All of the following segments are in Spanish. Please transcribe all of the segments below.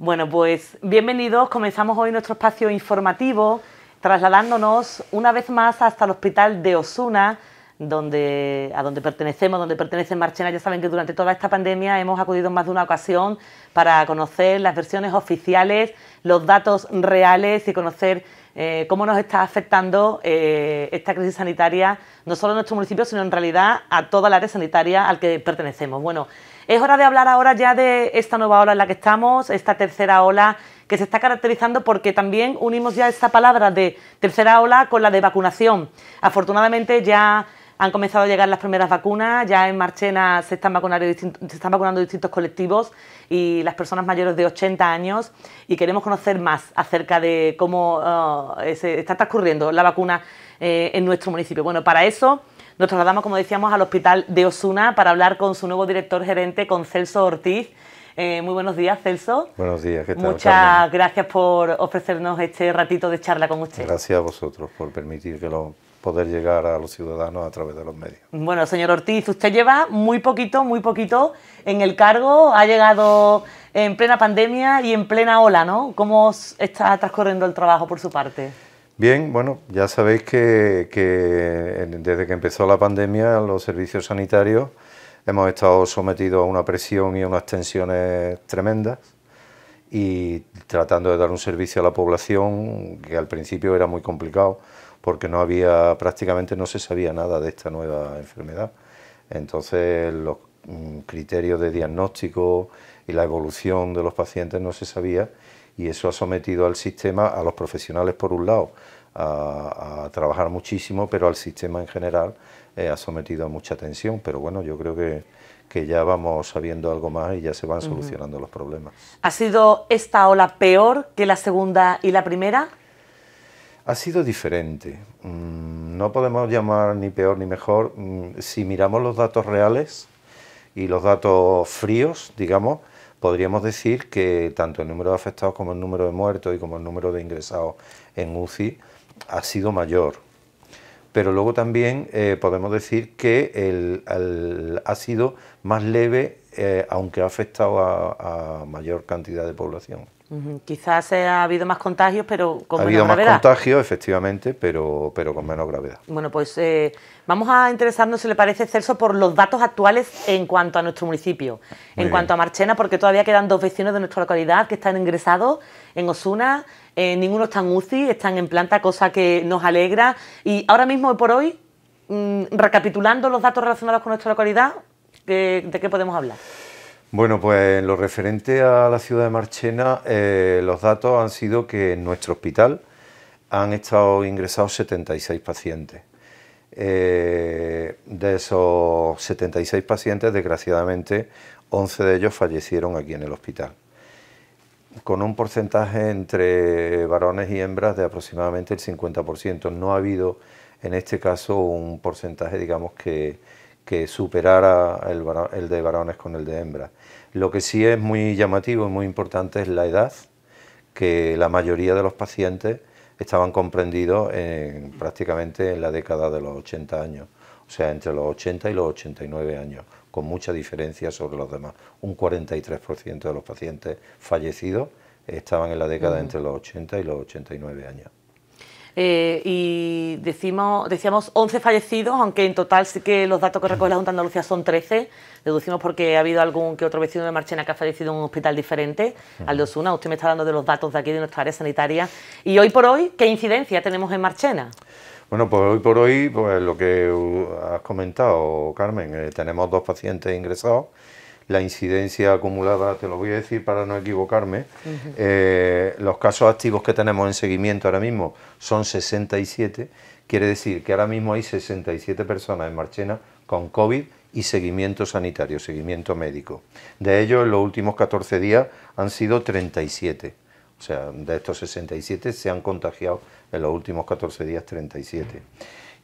Bueno, pues bienvenidos. Comenzamos hoy nuestro espacio informativo trasladándonos una vez más hasta el hospital de Osuna, donde, a donde pertenecemos, donde pertenece Marchena. Ya saben que durante toda esta pandemia hemos acudido en más de una ocasión para conocer las versiones oficiales, los datos reales y conocer eh, cómo nos está afectando eh, esta crisis sanitaria, no solo en nuestro municipio, sino en realidad a toda la área sanitaria al que pertenecemos. Bueno, es hora de hablar ahora ya de esta nueva ola en la que estamos, esta tercera ola que se está caracterizando porque también unimos ya esta palabra de tercera ola con la de vacunación. Afortunadamente ya han comenzado a llegar las primeras vacunas, ya en Marchena se están, vacunando distintos colectivos y las personas mayores de 80 años y queremos conocer más acerca de cómo ah, está transcurriendo la vacuna eh, en nuestro municipio. Bueno, para eso nos trasladamos, como decíamos, al hospital de Osuna para hablar con su nuevo director gerente, con Celso Ortiz. Eh, muy buenos días, Celso. Buenos días, ¿qué tal? Muchas gracias por ofrecernos este ratito de charla con usted. Gracias a vosotros por permitir que lo poder llegar a los ciudadanos a través de los medios. Bueno, señor Ortiz, usted lleva muy poquito, muy poquito en el cargo, ha llegado en plena pandemia y en plena ola, ¿no? ¿Cómo está transcurriendo el trabajo por su parte? Bien, bueno, ya sabéis que, desde que empezó la pandemia los servicios sanitarios hemos estado sometidos a una presión y unas tensiones tremendas y tratando de dar un servicio a la población que al principio era muy complicado porque no había prácticamente no se sabía nada de esta nueva enfermedad. Entonces los mm, criterios de diagnóstico y la evolución de los pacientes no se sabía y eso ha sometido al sistema, a los profesionales por un lado, a, trabajar muchísimo, pero al sistema en general eh, ha sometido a mucha tensión. Pero bueno, yo creo que, que ya vamos sabiendo algo más y ya se van solucionando los problemas. ¿Ha sido esta ola peor que la segunda y la primera? Ha sido diferente. Mm, no podemos llamar ni peor ni mejor. Mm, si miramos los datos reales y los datos fríos, digamos, podríamos decir que tanto el número de afectados como el número de muertos y como el número de ingresados en UCI ha sido mayor. Pero luego también eh, podemos decir que el, ha sido más leve eh, aunque ha afectado a, mayor cantidad de población. Quizás ha habido más contagios, pero con menos gravedad. Ha habido más contagios, efectivamente, pero, pero con menos gravedad. Bueno, pues eh, vamos a interesarnos, si le parece, Celso, por los datos actuales en cuanto a nuestro municipio, en cuanto a Marchena, porque todavía quedan dos vecinos de nuestra localidad que están ingresados en Osuna, eh, ninguno está en UCI, están en planta, cosa que nos alegra. Y ahora mismo, por hoy, mm, recapitulando los datos relacionados con nuestra localidad, ¿de, qué podemos hablar? Bueno, pues en lo referente a la ciudad de Marchena, eh, los datos han sido que en nuestro hospital han estado ingresados 76 pacientes. Eh, de esos 76 pacientes, desgraciadamente, 11 de ellos fallecieron aquí en el hospital, con un porcentaje entre varones y hembras de aproximadamente el 50%. No ha habido, en este caso, un porcentaje, digamos, que, que superara el, de varones con el de hembras. Lo que sí es muy llamativo y muy importante es la edad, que la mayoría de los pacientes estaban comprendidos prácticamente en la década de los 80 años, o sea, entre los 80 y los 89 años, con mucha diferencia sobre los demás. Un 43% de los pacientes fallecidos estaban en la década entre los 80 y los 89 años. Eh, y decimos, decíamos 11 fallecidos, aunque en total sí que los datos que recoge la Junta de Andalucía son 13. Deducimos porque ha habido algún que otro vecino de Marchena que ha fallecido en un hospital diferente al de Osuna. Usted me está dando de los datos de aquí de nuestra área sanitaria. Y hoy por hoy, ¿qué incidencia tenemos en Marchena? Bueno, pues hoy por hoy, pues lo que uh, has comentado, Carmen, eh, tenemos dos pacientes ingresados la incidencia acumulada, te lo voy a decir para no equivocarme, eh, los casos activos que tenemos en seguimiento ahora mismo son 67, quiere decir que ahora mismo hay 67 personas en Marchena con COVID y seguimiento sanitario, seguimiento médico. De ellos, en los últimos 14 días han sido 37. O sea, de estos 67 se han contagiado en los últimos 14 días 37.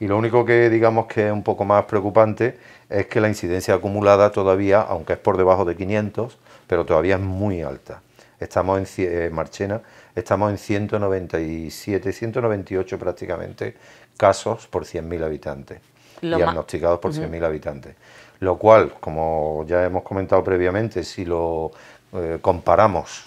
Y lo único que digamos que es un poco más preocupante es que la incidencia acumulada todavía, aunque es por debajo de 500, pero todavía es muy alta. Estamos en eh, Marchena, estamos en 197, 198 prácticamente casos por 100.000 habitantes, diagnosticados por 100.000 habitantes. Lo cual, como ya hemos comentado previamente, si lo eh, comparamos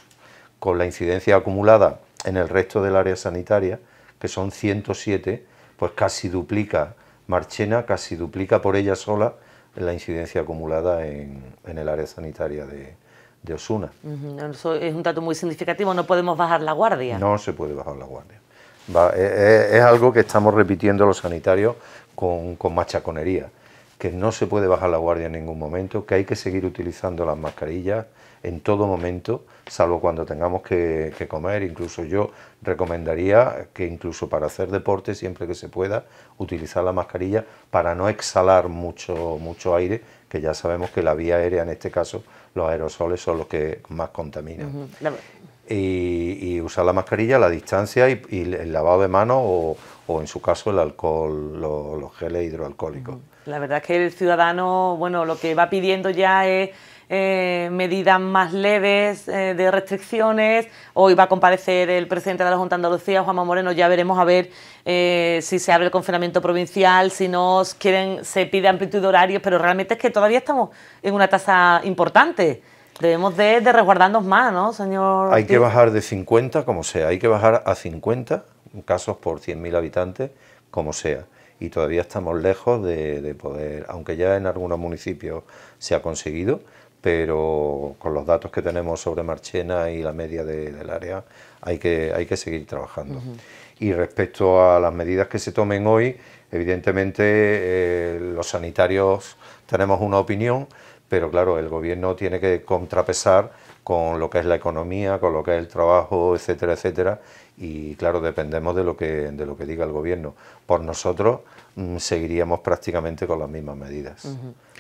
con la incidencia acumulada en el resto del área sanitaria, que son 107, pues casi duplica Marchena, casi duplica por ella sola la incidencia acumulada en, en el área sanitaria de, Osuna. es un dato muy significativo, no podemos bajar la guardia. No se puede bajar la guardia. E, e, es, algo que estamos repitiendo los sanitarios con, con machaconería, que no se puede bajar la guardia en ningún momento, que hay que seguir utilizando las mascarillas, en todo momento, salvo cuando tengamos que, comer. Incluso yo recomendaría que incluso para hacer deporte, siempre que se pueda, utilizar la mascarilla para no exhalar mucho, mucho aire, que ya sabemos que la vía aérea, en este caso, los aerosoles son los que más contaminan. y, usar la mascarilla, la distancia y, el lavado de manos o, en su caso el alcohol, los geles hidroalcohólicos. La verdad es que el ciudadano, bueno, lo que va pidiendo ya es eh, medidas más leves eh, de restricciones. Hoy va a comparecer el presidente de la Junta de Andalucía, Juanma Moreno. Ya veremos a ver eh, si se abre el confinamiento provincial, si no quieren, se pide amplitud de horarios, pero realmente es que todavía estamos en una tasa importante. Debemos de, resguardarnos más, ¿no, señor? Hay que bajar de 50, como sea, hay que bajar a 50 casos por 100.000 habitantes, como sea y todavía estamos lejos de, poder, aunque ya en algunos municipios se ha conseguido, pero con los datos que tenemos sobre Marchena y la media del área hay que, hay que seguir trabajando. Y respecto a las medidas que se tomen hoy, evidentemente eh, los sanitarios tenemos una opinión, pero claro, el gobierno tiene que contrapesar con lo que es la economía, con lo que es el trabajo, etcétera, etcétera. Y claro, dependemos de lo que, de lo que diga el gobierno. Por nosotros mm, seguiríamos prácticamente con las mismas medidas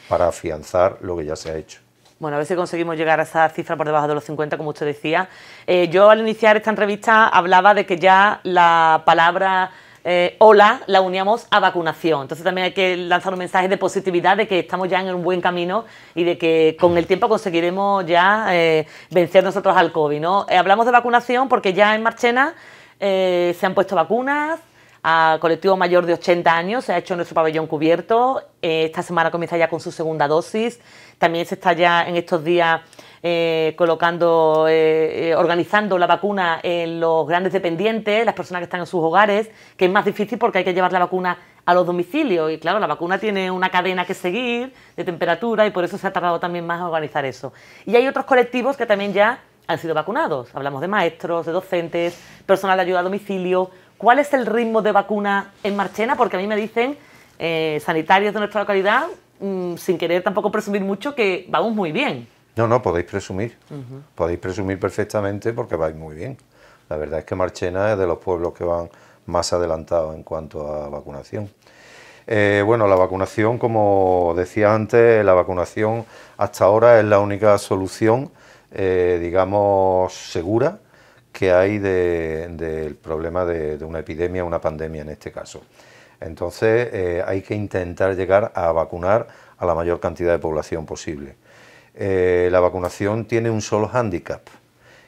para afianzar lo que ya se ha hecho. Bueno, a ver si conseguimos llegar a esa cifra por debajo de los 50, como usted decía. Eh, yo al iniciar esta entrevista hablaba de que ya la palabra eh, hola la uníamos a vacunación. Entonces también hay que lanzar un mensaje de positividad, de que estamos ya en un buen camino y de que con el tiempo conseguiremos ya eh, vencer nosotros al COVID. ¿no? hablamos de vacunación porque ya en Marchena se han puesto vacunas, a colectivo mayor de 80 años, se ha hecho nuestro pabellón cubierto. esta semana comienza ya con su segunda dosis. También se está ya en estos días eh, colocando, eh, eh, organizando la vacuna en los grandes dependientes, las personas que están en sus hogares, que es más difícil porque hay que llevar la vacuna a los domicilios y claro, la vacuna tiene una cadena que seguir de temperatura y por eso se ha tardado también más en organizar eso. Y hay otros colectivos que también ya han sido vacunados, hablamos de maestros, de docentes, personal de ayuda a domicilio. ¿Cuál es el ritmo de vacuna en Marchena? Porque a mí me dicen sanitarios de nuestra localidad Mm, sin querer tampoco presumir mucho, que vamos muy bien. No, no, podéis presumir. Podéis presumir perfectamente porque vais muy bien. La verdad es que Marchena es de los pueblos que van más adelantados en cuanto a vacunación. Eh, bueno, la vacunación, como decía antes, la vacunación hasta ahora es la única solución, eh, digamos, segura que hay del problema de una epidemia, una pandemia en este caso. Entonces eh, hay que intentar llegar a vacunar a la mayor cantidad de población posible. Eh, la vacunación tiene un solo hándicap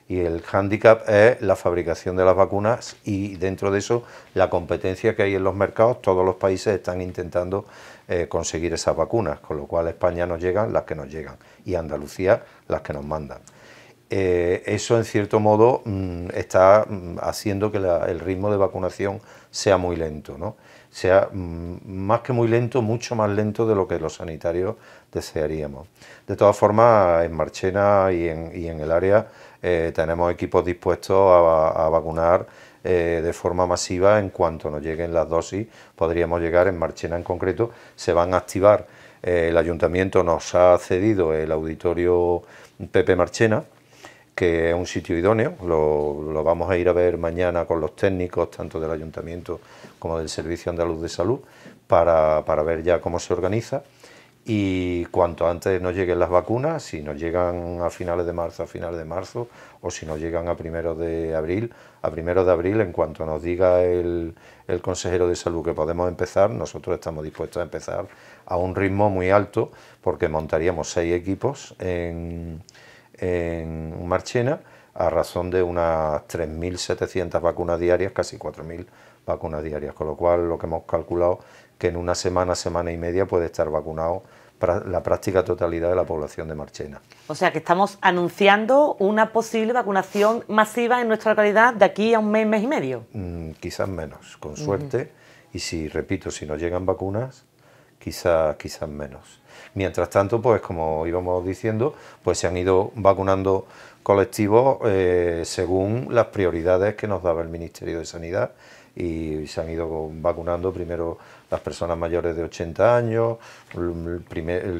y el hándicap es la fabricación de las vacunas y dentro de eso la competencia que hay en los mercados. Todos los países están intentando eh, conseguir esas vacunas, con lo cual España nos llegan las que nos llegan y Andalucía las que nos mandan. Eh, eso en cierto modo mm, está mm, haciendo que el ritmo de vacunación sea muy lento, ¿no? sea mm, más que muy lento, mucho más lento de lo que los sanitarios desearíamos. De todas formas, en Marchena y en, el área eh, tenemos equipos dispuestos a, vacunar eh, de forma masiva en cuanto nos lleguen las dosis. Podríamos llegar, en Marchena en concreto, se van a activar. el ayuntamiento nos ha cedido el auditorio Pepe Marchena que es un sitio idóneo, lo, vamos a ir a ver mañana con los técnicos, tanto del Ayuntamiento como del Servicio Andaluz de Salud, para, ver ya cómo se organiza y cuanto antes nos lleguen las vacunas, si nos llegan a finales de marzo, a finales de marzo, o si nos llegan a primero de abril, a primero de abril, en cuanto nos diga el, el, consejero de salud que podemos empezar, nosotros estamos dispuestos a empezar a un ritmo muy alto, porque montaríamos seis equipos en, en Marchena a razón de unas 3.700 vacunas diarias, casi 4.000 vacunas diarias, con lo cual lo que hemos calculado que en una semana, semana y media puede estar vacunado la práctica totalidad de la población de Marchena. O sea que estamos anunciando una posible vacunación masiva en nuestra localidad de aquí a un mes, mes y medio. Mm, quizás menos, con suerte. Y si, repito, si no llegan vacunas, quizás menos. Mientras tanto, pues como íbamos diciendo, pues se han ido vacunando colectivos eh, según las prioridades que nos daba el Ministerio de Sanidad y se han ido vacunando primero las personas mayores de 80 años, mm,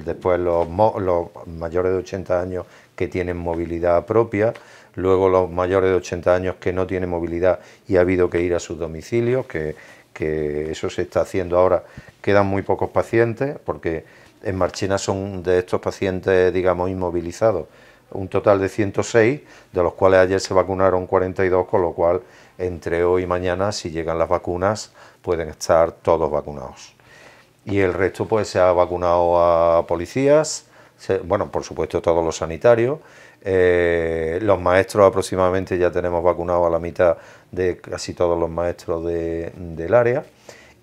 después los, los, mayores de 80 años que tienen movilidad propia, luego los mayores de 80 años que no tienen movilidad y ha habido que ir a sus domicilios, que que eso se está haciendo ahora. Quedan muy pocos pacientes, porque en Marchena son de estos pacientes, digamos, inmovilizados, un total de 106, de los cuales ayer se vacunaron 42, con lo cual entre hoy y mañana, si llegan las vacunas, pueden estar todos vacunados. Y el resto, pues se ha vacunado a policías, bueno, por supuesto todos los sanitarios, eh, los maestros aproximadamente ya tenemos vacunado a la mitad de casi todos los maestros del área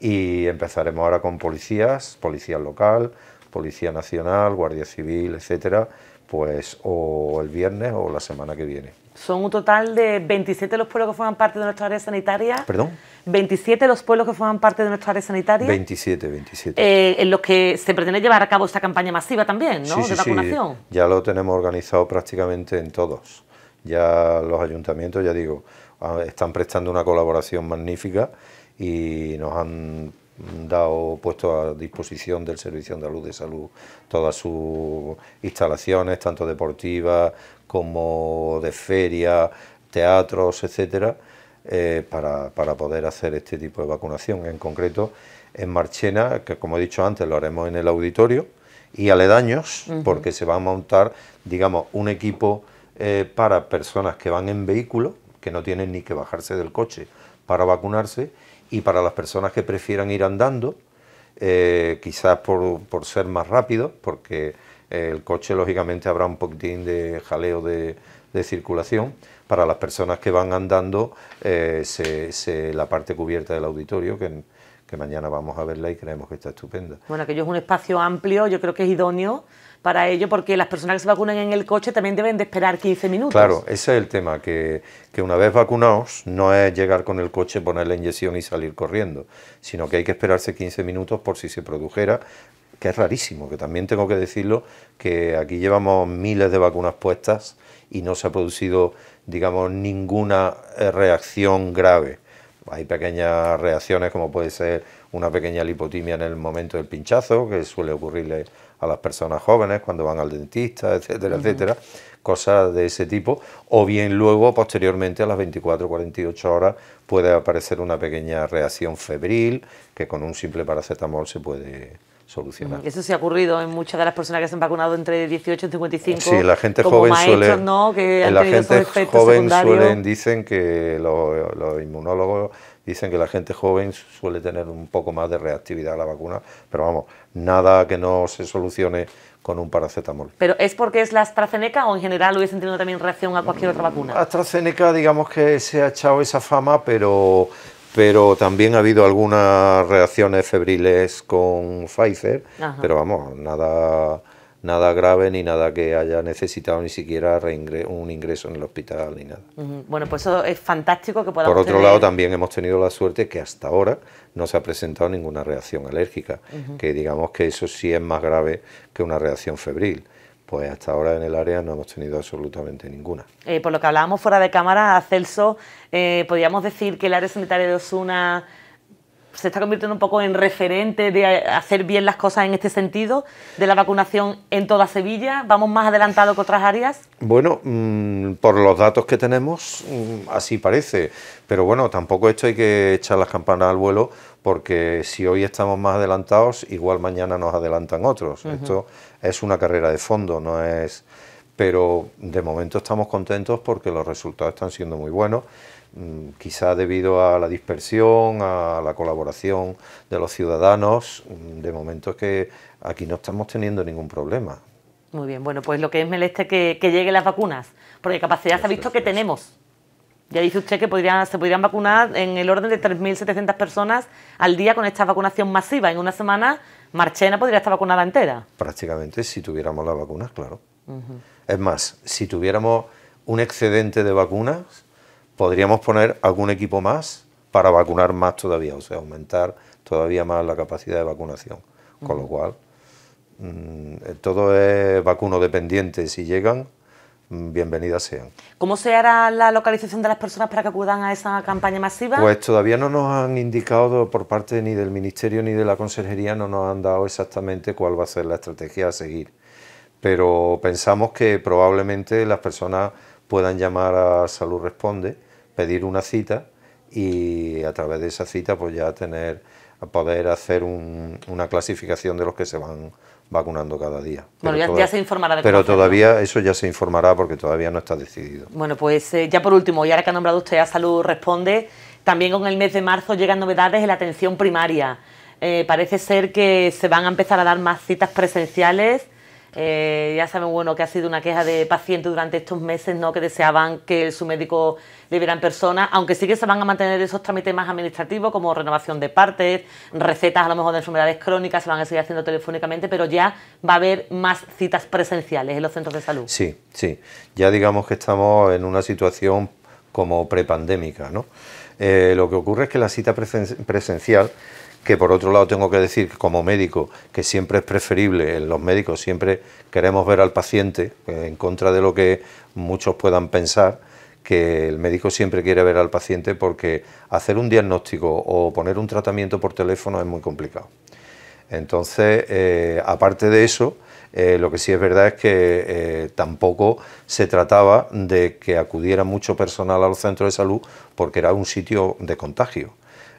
y empezaremos ahora con policías, policía local, policía nacional, guardia civil, etcétera, pues o el viernes o la semana que viene. Son un total de 27 los pueblos que forman parte de nuestra área sanitaria. Perdón. 27 los pueblos que forman parte de nuestra área sanitaria. 27, 27. Eh, en los que se pretende llevar a cabo esta campaña masiva también, ¿no? de vacunación. Ya lo tenemos organizado prácticamente en todos. Ya los ayuntamientos, ya digo, ah, están prestando una colaboración magnífica y nos han dado puesto a disposición del Servicio Andaluz de Salud todas sus instalaciones, tanto deportivas, como de feria, teatros, etcétera, eh, para, poder hacer este tipo de vacunación. En concreto, en Marchena, que como he dicho antes, lo haremos en el auditorio y aledaños, porque se va a montar, digamos, un equipo eh, para personas que van en vehículo, que no tienen ni que bajarse del coche para vacunarse, y para las personas que prefieran ir andando, eh, quizás por, por ser más rápidos, porque el coche, lógicamente, habrá un poquitín de jaleo de, circulación. Para las personas que van andando, eh, la parte cubierta del auditorio, que, mañana vamos a verla y creemos que está estupenda. Bueno, aquello es un espacio amplio, yo creo que es idóneo para ello, porque las personas que se vacunan en el coche también deben de esperar 15 minutos. Claro, ese es el tema, que, que una vez vacunados no es llegar con el coche, poner la inyección y salir corriendo, sino que hay que esperarse 15 minutos por si se produjera que es rarísimo, que también tengo que decirlo, que aquí llevamos miles de vacunas puestas y no se ha producido, digamos, ninguna eh, reacción grave. Hay pequeñas reacciones como puede ser una pequeña lipotimia en el momento del pinchazo, que suele ocurrirle a las personas jóvenes cuando van al dentista, etcétera, etcétera, cosas de ese tipo, o bien luego, posteriormente, a las 24, 48 horas, puede aparecer una pequeña reacción febril que con un simple paracetamol se puede, eso se ha ocurrido en muchas de las personas que se han vacunado entre 18 y 55. Sí, la gente joven suele, ¿no? que la gente joven dicen que los, inmunólogos dicen que la gente joven suele tener un poco más de reactividad a la vacuna, pero vamos, nada que no se solucione con un paracetamol. ¿Pero es porque es la AstraZeneca o en general hubiesen tenido también reacción a cualquier otra vacuna? Mm, AstraZeneca digamos que se ha echado esa fama, pero pero también ha habido algunas reacciones febriles con Pfizer, pero vamos, nada, nada grave ni nada que haya necesitado ni siquiera un ingreso en el hospital ni nada. Bueno, pues eso es fantástico que podamos Por otro lado, también hemos tenido la suerte que hasta ahora no se ha presentado ninguna reacción alérgica, que digamos que eso sí es más grave que una reacción febril pues hasta ahora en el área no hemos tenido absolutamente ninguna. Eh, por lo que hablábamos fuera de cámara, a Celso, eh, podríamos decir que el área sanitaria de Osuna se está convirtiendo un poco en referente de hacer bien las cosas en este sentido, de la vacunación en toda Sevilla? ¿Vamos más adelantado que otras áreas? Bueno, mm, por los datos que tenemos, mm, así parece. Pero bueno, tampoco esto hay que echar las campanas al vuelo, porque si hoy estamos más adelantados, igual mañana nos adelantan otros. Esto es una carrera de fondo, no es pero de momento estamos contentos porque los resultados están siendo muy buenos, mm, quizá debido a la dispersión, a la colaboración de los ciudadanos, mm, de momento es que aquí no estamos teniendo ningún problema. Muy bien, bueno, pues lo que es Meleste que, que lleguen las vacunas, porque capacidad se ha visto que tenemos. Ya dice usted que se podrían vacunar en el orden de 3.700 personas al día con esta vacunación masiva. En una semana, Marchena podría estar vacunada entera. Prácticamente, si tuviéramos las vacunas, claro. Es más, si tuviéramos un excedente de vacunas, podríamos poner algún equipo más para vacunar más todavía, o sea, aumentar todavía más la capacidad de vacunación. Con lo cual, mm, eh, todo es vacuno dependiente. Si llegan, mm, bienvenidas sean. ¿Cómo se hará la localización de las personas para que acudan a esa campaña masiva? Pues todavía no nos han indicado por parte ni del Ministerio ni de la Consejería, no nos han dado exactamente cuál va a ser la estrategia a seguir pero pensamos que probablemente las personas puedan llamar a Salud Responde, pedir una cita y a través de esa cita pues ya tener poder hacer una clasificación de los que se van vacunando cada día. Bueno, ya, se informará de Pero todavía eso ya se informará porque todavía no está decidido. Bueno, pues eh, ya por último, y ahora que ha nombrado usted a Salud Responde, también con el mes de marzo llegan novedades en la atención primaria. Eh, parece ser que se van a empezar a dar más citas presenciales eh, ya saben, bueno, que ha sido una queja de pacientes durante estos meses, ¿no? Que deseaban que su médico le viera en persona, aunque sí que se van a mantener esos trámites más administrativos, como renovación de partes, recetas a lo mejor de enfermedades crónicas, se van a seguir haciendo telefónicamente, pero ya va a haber más citas presenciales en los centros de salud. Sí, sí. Ya digamos que estamos en una situación como prepandémica, ¿no? Eh, lo que ocurre es que la cita presencial que por otro lado tengo que decir que como médico que siempre es preferible, los médicos siempre queremos ver al paciente, en contra de lo que muchos puedan pensar, que el médico siempre quiere ver al paciente porque hacer un diagnóstico o poner un tratamiento por teléfono es muy complicado. Entonces, eh, aparte de eso, eh, lo que sí es verdad es que eh, tampoco se trataba de que acudiera mucho personal a los centros de salud porque era un sitio de contagio.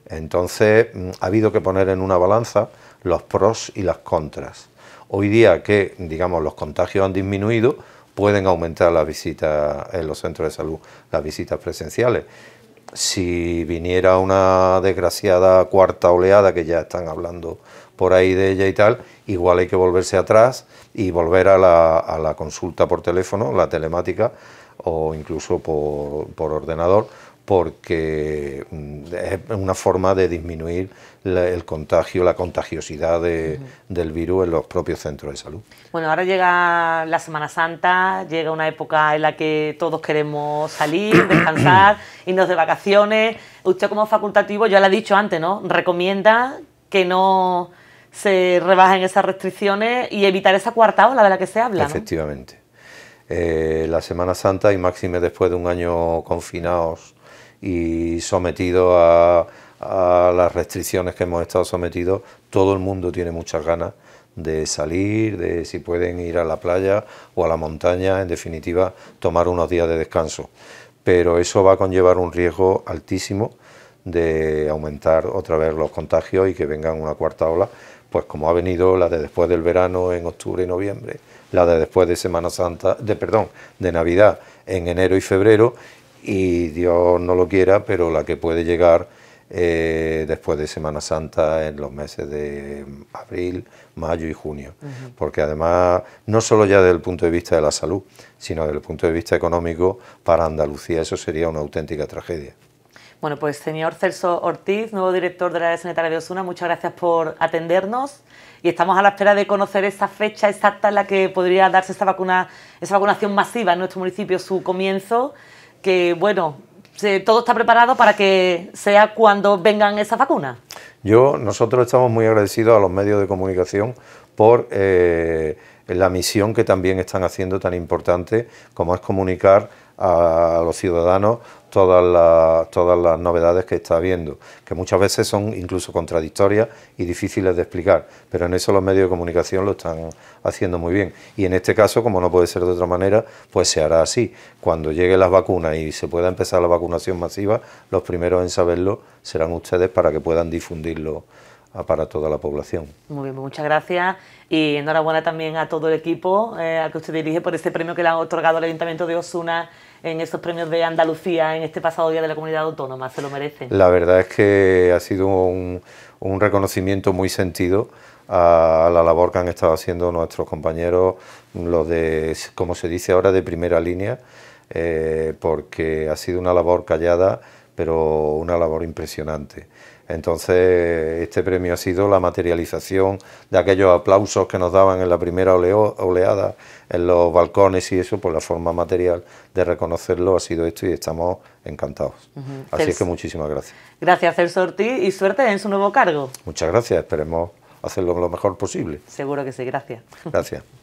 Entonces mm, ha habido que poner en una balanza los pros y las contras. Hoy día que, digamos, los contagios han disminuido, pueden aumentar las visitas en los centros de salud, las visitas presenciales. Si viniera una desgraciada cuarta oleada, que ya están hablando por ahí de ella y tal, igual hay que volverse atrás y volver a la, consulta por teléfono, la telemática o incluso por ordenador, porque mm, es una forma de disminuir el contagio, la contagiosidad del virus en los propios centros de salud. Bueno, ahora llega la Semana Santa, llega una época en la que todos queremos salir, descansar, irnos de vacaciones. Usted como facultativo, ya lo ha dicho antes, ¿no? Recomienda que no se rebajen esas restricciones y evitar esa cuarta ola de la que se habla. Efectivamente. Eh, la Semana Santa y máxime después de un año confinados y sometido a, las restricciones que hemos estado sometidos, todo el mundo tiene muchas ganas de salir, de si pueden ir a la playa o a la montaña, en definitiva, tomar unos días de descanso. Pero eso va a conllevar un riesgo altísimo de aumentar otra vez los contagios y que vengan una cuarta ola, pues como ha venido la de después del verano en octubre y noviembre, la de después de Semana Santa, de perdón, de Navidad en enero y febrero y Dios no lo quiera, pero la que puede llegar eh, después de Semana Santa en los meses de abril, mayo y junio. Porque además, no solo ya desde el punto de vista de la salud, sino desde el punto de vista económico, para Andalucía eso sería una auténtica tragedia. Bueno, pues señor Celso Ortiz, nuevo director de la área sanitaria de Osuna, muchas gracias por atendernos y estamos a la espera de conocer esa fecha exacta en la que podría darse esta vacuna, esa vacunación masiva en nuestro municipio, su comienzo que, bueno, todo está preparado para que sea cuando vengan esas vacunas. Yo, nosotros estamos muy agradecidos a los medios de comunicación por eh, la misión que también están haciendo tan importante como es comunicar a los ciudadanos todas las, todas las novedades que está habiendo, que muchas veces son incluso contradictorias y difíciles de explicar, pero en eso los medios de comunicación lo están haciendo muy bien. Y en este caso, como no puede ser de otra manera, pues se hará así. Cuando lleguen las vacunas y se pueda empezar la vacunación masiva, los primeros en saberlo serán ustedes para que puedan difundirlo para toda la población. Muy bien, pues muchas gracias y enhorabuena también a todo el equipo eh, al que usted dirige por este premio que le ha otorgado el Ayuntamiento de Osuna en estos premios de Andalucía en este pasado Día de la Comunidad Autónoma, se lo merecen. La verdad es que ha sido un, reconocimiento muy sentido a la labor que han estado haciendo nuestros compañeros, los de, como se dice ahora, de primera línea, eh, porque ha sido una labor callada, pero una labor impresionante. Entonces, este premio ha sido la materialización de aquellos aplausos que nos daban en la primera oleada en los balcones y eso, por pues la forma material de reconocerlo ha sido esto y estamos encantados. Así que muchísimas gracias. Gracias, Celso Ortiz, y suerte en su nuevo cargo. Muchas gracias, esperemos hacerlo lo mejor posible. Seguro que sí, gracias. Gracias.